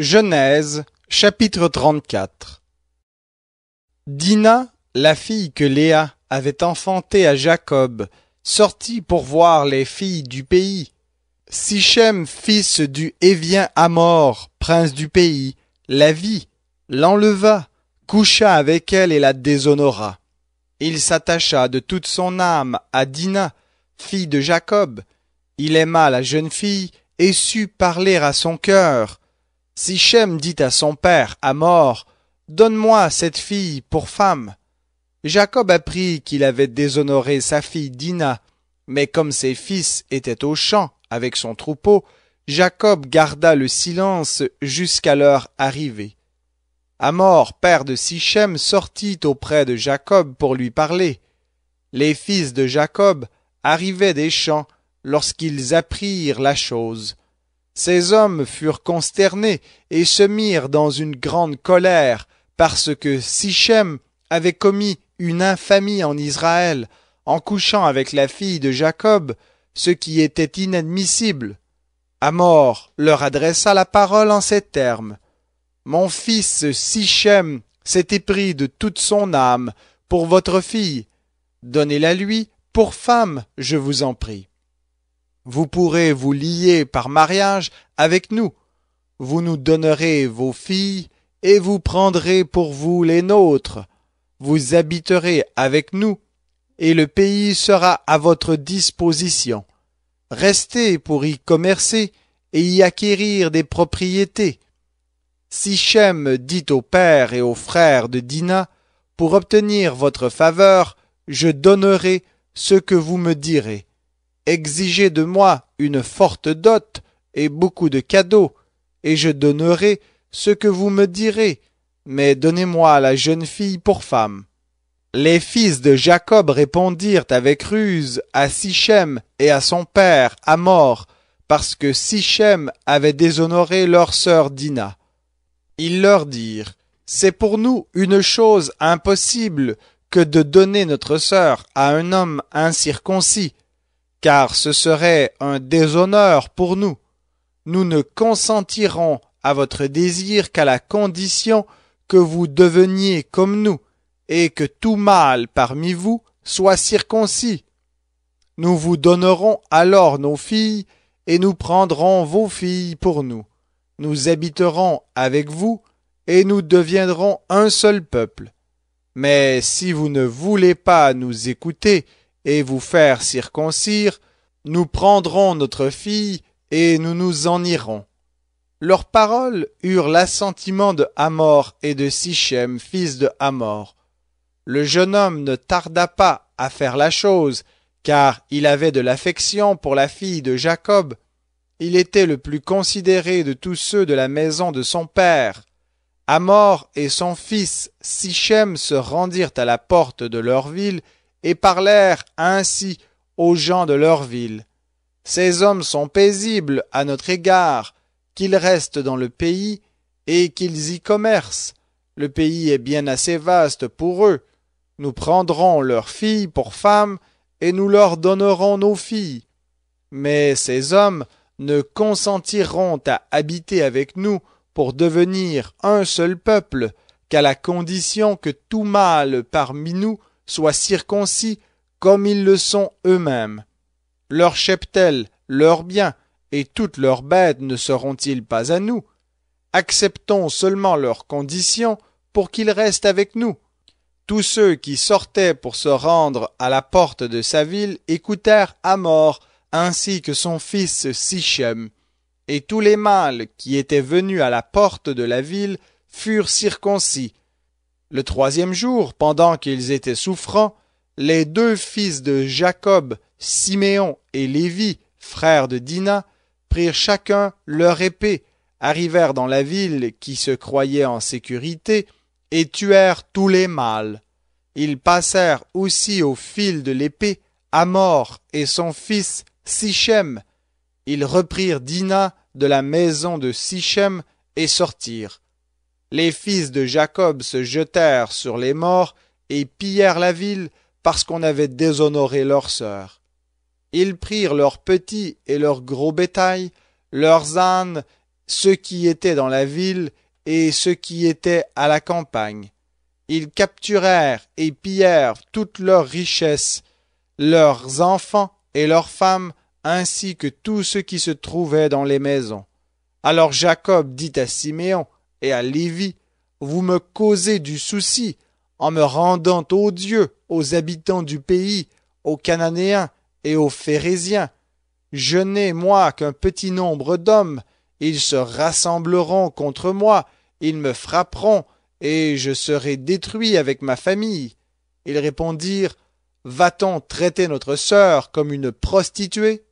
Genèse chapitre 34 Dina, la fille que Léa avait enfantée à Jacob, sortit pour voir les filles du pays. Sichem, fils du Hévien Amor, prince du pays, la vit, l'enleva, coucha avec elle et la déshonora. Il s'attacha de toute son âme à Dina, fille de Jacob. Il aima la jeune fille et sut parler à son cœur Sichem dit à son père, à mort, Donne-moi cette fille pour femme, Jacob apprit qu'il avait déshonoré sa fille Dina, mais comme ses fils étaient au champ avec son troupeau, Jacob garda le silence jusqu'à leur arrivée. Amor, père de Sichem, sortit auprès de Jacob pour lui parler. Les fils de Jacob arrivaient des champs lorsqu'ils apprirent la chose. Ces hommes furent consternés et se mirent dans une grande colère parce que Sichem avait commis une infamie en Israël en couchant avec la fille de Jacob, ce qui était inadmissible. Amor leur adressa la parole en ces termes. Mon fils Sichem s'est épris de toute son âme pour votre fille. Donnez-la lui pour femme, je vous en prie. Vous pourrez vous lier par mariage avec nous. Vous nous donnerez vos filles et vous prendrez pour vous les nôtres. Vous habiterez avec nous et le pays sera à votre disposition. Restez pour y commercer et y acquérir des propriétés. Sichem dit au père et aux frères de Dina, Pour obtenir votre faveur, je donnerai ce que vous me direz. Exigez de moi une forte dot et beaucoup de cadeaux, et je donnerai ce que vous me direz, mais donnez-moi la jeune fille pour femme. Les fils de Jacob répondirent avec ruse à Sichem et à son père, Amor, parce que Sichem avait déshonoré leur sœur Dina. Ils leur dirent C'est pour nous une chose impossible que de donner notre sœur à un homme incirconcis car ce serait un déshonneur pour nous. Nous ne consentirons à votre désir qu'à la condition que vous deveniez comme nous, et que tout mâle parmi vous soit circoncis. Nous vous donnerons alors nos filles, et nous prendrons vos filles pour nous. Nous habiterons avec vous, et nous deviendrons un seul peuple. Mais si vous ne voulez pas nous écouter, et vous faire circoncire, nous prendrons notre fille et nous nous en irons. Leurs paroles eurent l'assentiment de Amor et de Sichem, fils de Amor. Le jeune homme ne tarda pas à faire la chose, car il avait de l'affection pour la fille de Jacob. Il était le plus considéré de tous ceux de la maison de son père. Amor et son fils Sichem se rendirent à la porte de leur ville et parlèrent ainsi aux gens de leur ville. Ces hommes sont paisibles à notre égard, qu'ils restent dans le pays et qu'ils y commercent. Le pays est bien assez vaste pour eux. Nous prendrons leurs filles pour femmes et nous leur donnerons nos filles. Mais ces hommes ne consentiront à habiter avec nous pour devenir un seul peuple qu'à la condition que tout mâle parmi nous soient circoncis comme ils le sont eux-mêmes. Leur cheptel, leurs biens et toutes leurs bêtes ne seront-ils pas à nous Acceptons seulement leurs conditions pour qu'ils restent avec nous. Tous ceux qui sortaient pour se rendre à la porte de sa ville écoutèrent Amor ainsi que son fils Sichem. Et tous les mâles qui étaient venus à la porte de la ville furent circoncis, le troisième jour, pendant qu'ils étaient souffrants, les deux fils de Jacob, Siméon et Lévi, frères de Dina, prirent chacun leur épée, arrivèrent dans la ville qui se croyait en sécurité, et tuèrent tous les mâles. Ils passèrent aussi au fil de l'épée Amor et son fils Sichem. Ils reprirent Dina de la maison de Sichem et sortirent. Les fils de Jacob se jetèrent sur les morts et pillèrent la ville parce qu'on avait déshonoré leurs sœurs. Ils prirent leurs petits et leurs gros bétail, leurs ânes, ceux qui étaient dans la ville et ceux qui étaient à la campagne. Ils capturèrent et pillèrent toutes leurs richesses, leurs enfants et leurs femmes, ainsi que tout ce qui se trouvait dans les maisons. Alors Jacob dit à Siméon, et à Lévi, vous me causez du souci en me rendant odieux aux habitants du pays, aux Cananéens et aux Phérésiens. Je n'ai, moi, qu'un petit nombre d'hommes, ils se rassembleront contre moi, ils me frapperont, et je serai détruit avec ma famille. Ils répondirent Va-t-on traiter notre sœur comme une prostituée